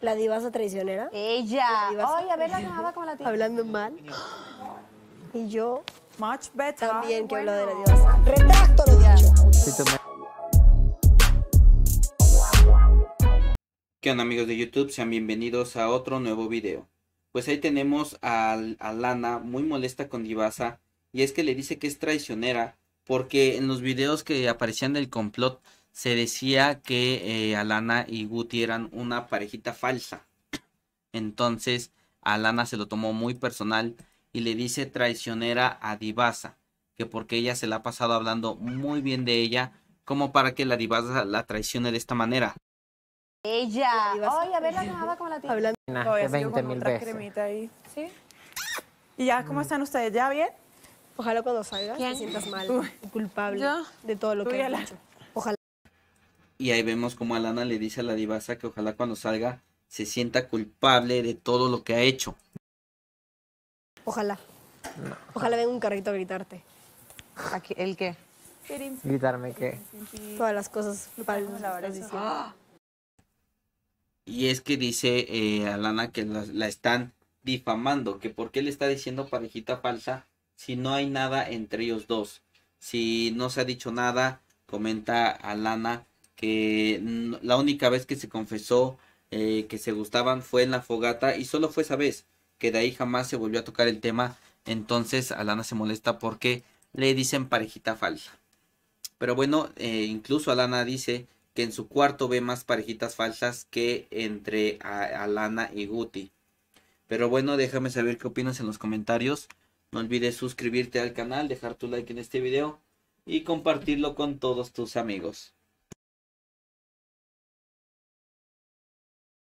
La divasa traicionera. Ella. Ay, a ver, la como la tiene! Hablando mal. Y yo. Much better. También que hablo de la divasa. Retracto lo dicho. ¿Qué onda amigos de YouTube? Sean bienvenidos a otro nuevo video. Pues ahí tenemos a, a, Lana muy molesta con Divasa y es que le dice que es traicionera porque en los videos que aparecían del complot se decía que eh, Alana y Guti eran una parejita falsa. Entonces Alana se lo tomó muy personal y le dice traicionera a Divasa, que porque ella se la ha pasado hablando muy bien de ella, como para que la Divasa la traicione de esta manera. Ella. Ay, a ver la nada como la tiene! Hablando de ¿Y ya cómo están ustedes? ¿Ya bien? Ojalá cuando salgas ¿Quién? sientas mal, culpable de todo lo que ha hecho. Y ahí vemos como Alana le dice a la divasa que ojalá cuando salga se sienta culpable de todo lo que ha hecho. Ojalá. Ojalá venga un carrito a gritarte. ¿El qué? Gritarme qué. Todas las cosas Y es que dice eh, Alana que la, la están difamando, que por qué le está diciendo parejita falsa si no hay nada entre ellos dos. Si no se ha dicho nada, comenta Alana, que la única vez que se confesó eh, que se gustaban fue en la fogata y solo fue esa vez, que de ahí jamás se volvió a tocar el tema, entonces Alana se molesta porque le dicen parejita falsa. Pero bueno, eh, incluso Alana dice que en su cuarto ve más parejitas falsas que entre Alana y Guti. Pero bueno, déjame saber qué opinas en los comentarios. No olvides suscribirte al canal, dejar tu like en este video y compartirlo con todos tus amigos.